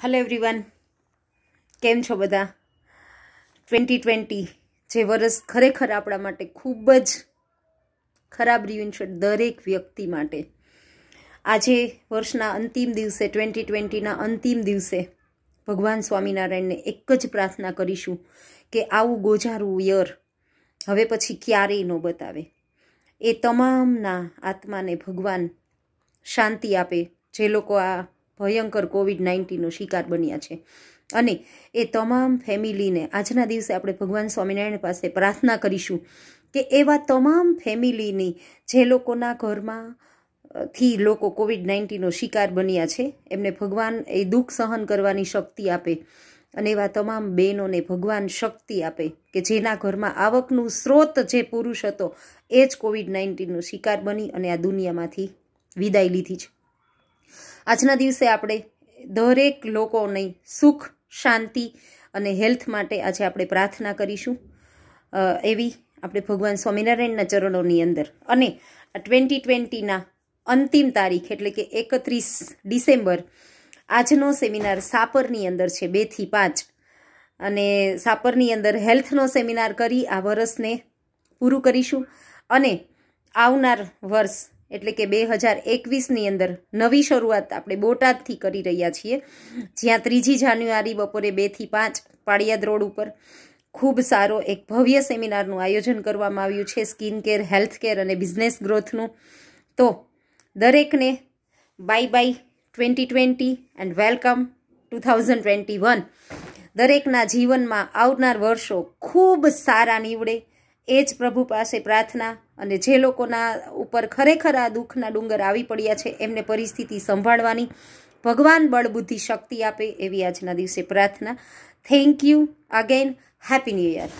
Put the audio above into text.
hello everyone કેમ છો બધા ટ્વેન્ટી ટ્વેન્ટી જે વરસ ખરેખર આપણા માટે ખૂબ જ ખરાબ રહ્યું છે દરેક વ્યક્તિ માટે આજે વર્ષના અંતિમ દિવસે ટ્વેન્ટી ટ્વેન્ટીના અંતિમ દિવસે ભગવાન સ્વામિનારાયણને એક જ પ્રાર્થના કરીશું કે આવું ગોજારું યર હવે પછી ક્યારેય ન બતાવે એ તમામના આત્માને ભગવાન શાંતિ આપે જે લોકો આ ભયંકર કોવિડ નાઇન્ટીનનો શિકાર બન્યા છે અને એ તમામ ફેમિલીને આજના દિવસે આપણે ભગવાન સ્વામિનારાયણ પાસે પ્રાર્થના કરીશું કે એવા તમામ ફેમિલીની જે લોકોના ઘરમાં થી લોકો કોવિડ નાઇન્ટીનનો શિકાર બન્યા છે એમને ભગવાન એ દુઃખ સહન કરવાની શક્તિ આપે અને એવા તમામ બહેનોને ભગવાન શક્તિ આપે કે જેના ઘરમાં આવકનું સ્ત્રોત જે પુરુષ હતો એ જ કોવિડ નાઇન્ટીનનો શિકાર બની અને આ દુનિયામાંથી વિદાય લીધી છે આજના દિવસે આપણે દરેક લોકોને સુખ શાંતિ અને હેલ્થ માટે આજે આપણે પ્રાર્થના કરીશું એવી આપણે ભગવાન સ્વામિનારાયણના ચરણોની અંદર અને ટ્વેન્ટી ટ્વેન્ટીના અંતિમ તારીખ એટલે કે એકત્રીસ ડિસેમ્બર આજનો સેમિનાર સાપરની અંદર છે બેથી પાંચ અને સાપરની અંદર હેલ્થનો સેમિનાર કરી આ વર્ષને પૂરું કરીશું અને આવનાર વર્ષ એટલે કે બે હજાર એકવીસની અંદર નવી શરૂઆત આપણે બોટાદથી કરી રહ્યા છીએ જ્યાં ત્રીજી જાન્યુઆરી બપોરે બેથી પાંચ પાળિયાદ રોડ ઉપર ખૂબ સારો એક ભવ્ય સેમિનારનું આયોજન કરવામાં આવ્યું છે સ્કિન કેર હેલ્થ કેર અને બિઝનેસ ગ્રોથનું તો દરેકને bye bye twenty twenty and welcome to thousand twenty one દરેકના જીવનમાં આવનાર વર્ષો ખૂબ સારા નીવડે એ જ પ્રભુ પાસે પ્રાર્થના અને જે લોકોના ઉપર ખરેખર આ દુઃખના ડુંગર આવી પડ્યા છે એમને પરિસ્થિતિ સંભાળવાની ભગવાન બળબુદ્ધિ શક્તિ આપે એવી આજના દિવસે પ્રાર્થના thank you again happy new year